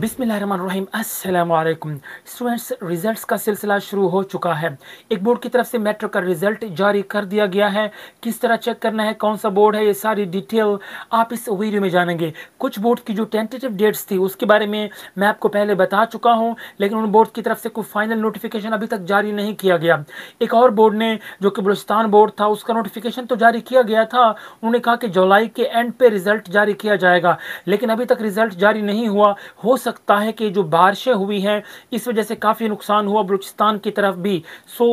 बिसमीम अल्लाम students results का सिलसिला शुरू हो चुका है एक बोर्ड की तरफ से मैट्रिक का रिजल्ट जारी कर दिया गया है किस तरह चेक करना है कौन सा बोर्ड है ये सारी डिटेल आप इस वीडियो में जानेंगे कुछ बोर्ड की जो टेंटेटिव डेट्स थी उसके बारे में मैं आपको पहले बता चुका हूँ लेकिन उन बोर्ड की तरफ से कोई फाइनल नोटिफिकेशन अभी तक जारी नहीं किया गया एक और बोर्ड ने जो कि बलुस्तान बोर्ड था उसका नोटिफिकेशन तो जारी किया गया था उन्होंने कहा कि जुलाई के एंड पे रिजल्ट जारी किया जाएगा लेकिन अभी तक रिजल्ट जारी नहीं हुआ हो सकता सकता है कि जो बारिशें हुई हैं इस वजह से काफ़ी नुकसान हुआ बलूचिस्तान की तरफ भी सो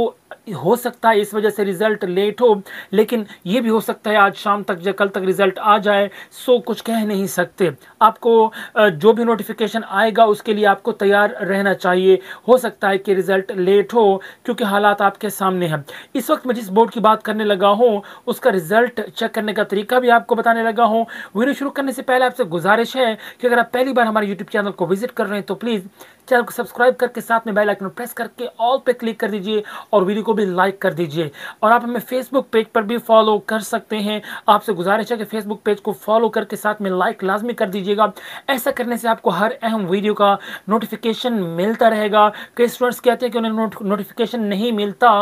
हो सकता है इस वजह से रिज़ल्ट लेट हो लेकिन ये भी हो सकता है आज शाम तक या कल तक रिज़ल्ट आ जाए सो कुछ कह नहीं सकते आपको जो भी नोटिफिकेशन आएगा उसके लिए आपको तैयार रहना चाहिए हो सकता है कि रिज़ल्ट लेट हो क्योंकि हालात आपके सामने हैं इस वक्त मैं जिस बोर्ड की बात करने लगा हूँ उसका रिज़ल्ट चेक करने का तरीका भी आपको बताने लगा हूँ वीडियो शुरू करने से पहले आपसे गुजारिश है कि अगर आप पहली बार हमारे यूट्यूब चैनल को विज़िट कर रहे हैं तो प्लीज़ चैनल को सब्सक्राइब करके साथ में बेल आइकन प्रेस करके ऑल पे क्लिक कर दीजिए और वीडियो को भी लाइक कर दीजिए और आप हमें फेसबुक पेज पर भी फॉलो कर सकते हैं आपसे गुजारिश है कि फेसबुक पेज को फॉलो करके साथ में लाइक लाजमी कर दीजिएगा ऐसा करने से आपको हर अहम वीडियो का नोटिफिकेशन मिलता रहेगा कई स्टूडेंट्स कहते हैं कि उन्हें नोटिफिकेशन नहीं मिलता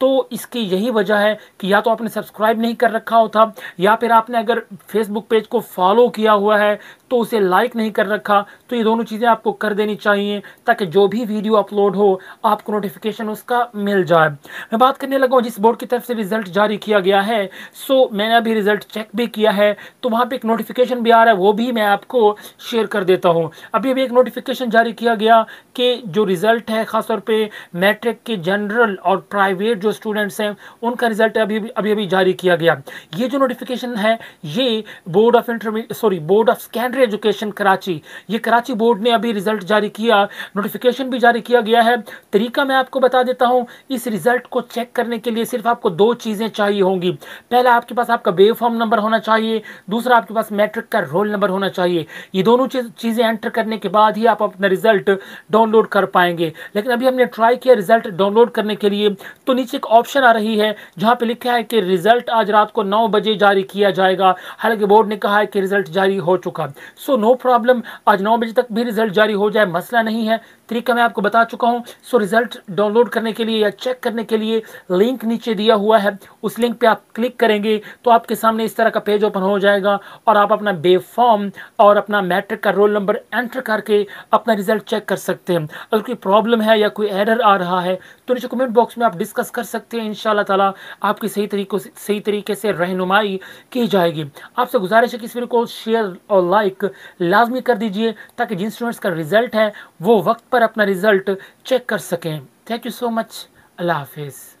तो इसकी यही वजह है कि या तो आपने सब्सक्राइब नहीं कर रखा होता या फिर आपने अगर फेसबुक पेज को फॉलो किया हुआ है तो उसे लाइक नहीं कर रखा तो ये दोनों चीज़ें आपको कर देनी चाहिए ताकि जो भी वीडियो अपलोड हो आपको नोटिफिकेशन उसका मिल जाए मैं बात करने लगा हूँ जिस बोर्ड की तरफ से रिजल्ट जारी किया गया है सो मैंने अभी रिजल्ट चेक भी किया है तो वहाँ पर एक नोटिफिकेशन भी आ रहा है वो भी मैं आपको शेयर कर देता हूँ अभी अभी एक नोटिफिकेशन जारी किया गया कि जो रिज़ल्ट है ख़ासतौर पर मैट्रिक के जनरल और प्राइवेट जो स्टूडेंट्स हैं उनका रिज़ल्ट अभी अभी अभी जारी किया गया ये जो नोटिफिकेशन है ये board of intermi sorry board of secondary education Karachi ये कराची बोर्ड ने अभी रिज़ल्ट जारी किया नोटिफिकेशन भी जारी किया गया है तरीका मैं आपको बता देता हूँ इस रिज़ल्ट को चेक करने के लिए सिर्फ आपको दो चीज़ें चाहिए होंगी पहला आपके पास आपका बेव फॉर्म नंबर होना चाहिए दूसरा आपके पास मैट्रिक का रोल नंबर होना चाहिए ये दोनों चीज़ें एंटर करने के बाद ही आप अपना रिज़ल्ट डाउनलोड कर पाएंगे लेकिन अभी हमने ट्राई किया रिज़ल्ट डाउनलोड करने के लिए तो नीचे एक ऑप्शन आ रही है जहाँ पर लिखा है कि रिज़ल्ट आज रात को नौ बजे जारी किया जाएगा हालांकि बोर्ड ने कहा है कि रिज़ल्ट जारी हो चुका सो नो प्रॉब्लम आज नौ बजे तक भी रिज़ल्ट जारी हो जाए मसला नहीं है है तरीका मैं आपको बता चुका हूँ सो रिज़ल्ट डाउनलोड करने के लिए या चेक करने के लिए लिंक नीचे दिया हुआ है उस लिंक पे आप क्लिक करेंगे तो आपके सामने इस तरह का पेज ओपन हो जाएगा और आप अपना बे फॉर्म और अपना मैट्रिक का रोल नंबर एंटर करके अपना रिज़ल्ट चेक कर सकते हैं अगर कोई प्रॉब्लम है या कोई एरर आ रहा है तो नीचे कमेंट बॉक्स में आप डिस्कस कर सकते हैं इन ताला आपकी सही तरीक़ों से सही तरीके से रहनुमाई की जाएगी आपसे गुजारिश है कि इस वीडियो को शेयर और लाइक लाजमी कर दीजिए ताकि जिन स्टूडेंट्स का रिज़ल्ट है वो वक्त पर अपना रिज़ल्ट चेक कर सकें थैंक यू सो मच अल्लाह हाफिज़